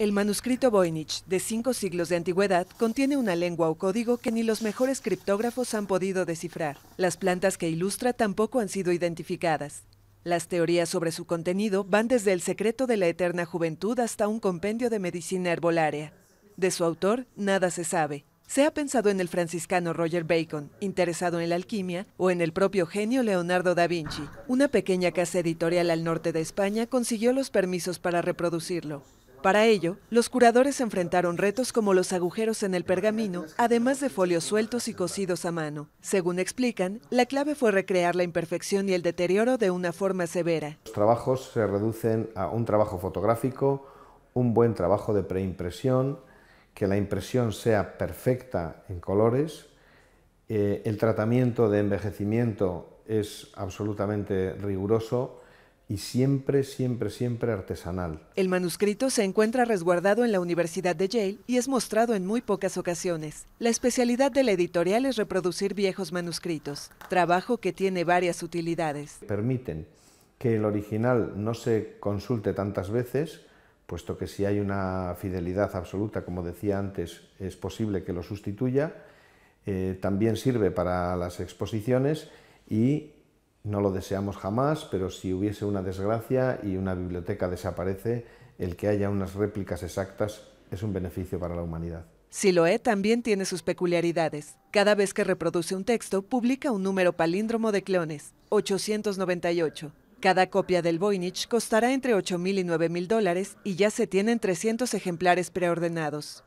El manuscrito Voynich, de cinco siglos de antigüedad, contiene una lengua o código que ni los mejores criptógrafos han podido descifrar. Las plantas que ilustra tampoco han sido identificadas. Las teorías sobre su contenido van desde el secreto de la eterna juventud hasta un compendio de medicina herbolaria. De su autor, nada se sabe. Se ha pensado en el franciscano Roger Bacon, interesado en la alquimia, o en el propio genio Leonardo da Vinci. Una pequeña casa editorial al norte de España consiguió los permisos para reproducirlo. Para ello, los curadores enfrentaron retos como los agujeros en el pergamino, además de folios sueltos y cosidos a mano. Según explican, la clave fue recrear la imperfección y el deterioro de una forma severa. Los trabajos se reducen a un trabajo fotográfico, un buen trabajo de preimpresión, que la impresión sea perfecta en colores, eh, el tratamiento de envejecimiento es absolutamente riguroso, y siempre, siempre, siempre artesanal. El manuscrito se encuentra resguardado en la Universidad de Yale y es mostrado en muy pocas ocasiones. La especialidad de la editorial es reproducir viejos manuscritos, trabajo que tiene varias utilidades. Permiten que el original no se consulte tantas veces, puesto que si hay una fidelidad absoluta, como decía antes, es posible que lo sustituya. Eh, también sirve para las exposiciones y no lo deseamos jamás, pero si hubiese una desgracia y una biblioteca desaparece, el que haya unas réplicas exactas es un beneficio para la humanidad. Siloé también tiene sus peculiaridades. Cada vez que reproduce un texto, publica un número palíndromo de clones, 898. Cada copia del Voynich costará entre 8.000 y 9.000 dólares y ya se tienen 300 ejemplares preordenados.